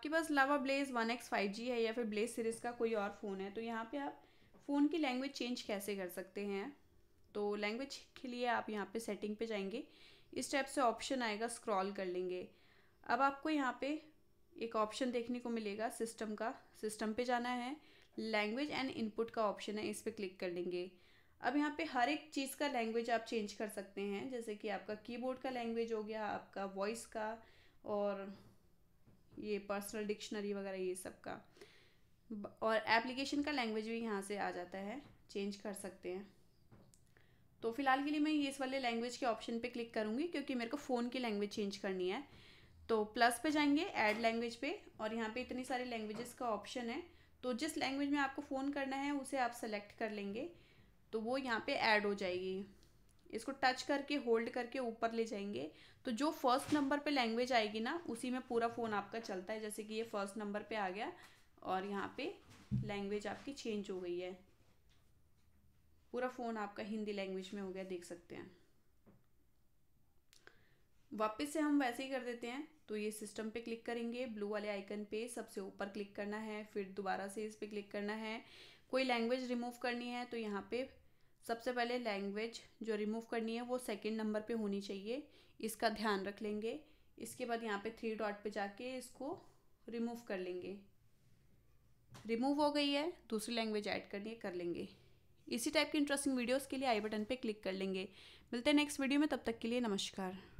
आपके पास Lava Blaze one X five G है या फिर ब्लेज सीरीज़ का कोई और फ़ोन है तो यहाँ पे आप फ़ोन की लैंग्वेज चेंज कैसे कर सकते हैं तो लैंग्वेज के लिए आप यहाँ पे सेटिंग पे जाएंगे इस टाइप से ऑप्शन आएगा स्क्रॉल कर लेंगे अब आपको यहाँ पे एक ऑप्शन देखने को मिलेगा सिस्टम का सिस्टम पे जाना है लैंग्वेज एंड इनपुट का ऑप्शन है इस पर क्लिक कर लेंगे अब यहाँ पे हर एक चीज़ का लैंग्वेज आप चेंज कर सकते हैं जैसे कि आपका कीबोर्ड का लैंग्वेज हो गया आपका वॉइस का और ये पर्सनल डिक्शनरी वगैरह ये सब का और एप्लीकेशन का लैंग्वेज भी यहाँ से आ जाता है चेंज कर सकते हैं तो फिलहाल के लिए मैं ये इस वाले लैंग्वेज के ऑप्शन पे क्लिक करूँगी क्योंकि मेरे को फ़ोन की लैंग्वेज चेंज करनी है तो प्लस पे जाएंगे ऐड लैंग्वेज पे और यहाँ पे इतनी सारी लैंग्वेजेस का ऑप्शन है तो जिस लैंग्वेज में आपको फ़ोन करना है उसे आप सेलेक्ट कर लेंगे तो वो यहाँ पे ऐड हो जाएगी इसको टच करके होल्ड करके ऊपर ले जाएंगे तो जो फर्स्ट नंबर पे लैंग्वेज आएगी ना उसी में पूरा फ़ोन आपका चलता है जैसे कि ये फर्स्ट नंबर पे आ गया और यहाँ पे लैंग्वेज आपकी चेंज हो गई है पूरा फ़ोन आपका हिंदी लैंग्वेज में हो गया देख सकते हैं वापस से हम वैसे ही कर देते हैं तो ये सिस्टम पे क्लिक करेंगे ब्लू वाले आइकन पे सबसे ऊपर क्लिक करना है फिर दोबारा से इस पर क्लिक करना है कोई लैंग्वेज रिमूव करनी है तो यहाँ पे सबसे पहले लैंग्वेज जो रिमूव करनी है वो सेकेंड नंबर पे होनी चाहिए इसका ध्यान रख लेंगे इसके बाद यहाँ पे थ्री डॉट पे जाके इसको रिमूव कर लेंगे रिमूव हो गई है दूसरी लैंग्वेज ऐड करनी है कर लेंगे इसी टाइप की इंटरेस्टिंग वीडियोस के लिए आई बटन पे क्लिक कर लेंगे मिलते हैं नेक्स्ट वीडियो में तब तक के लिए नमस्कार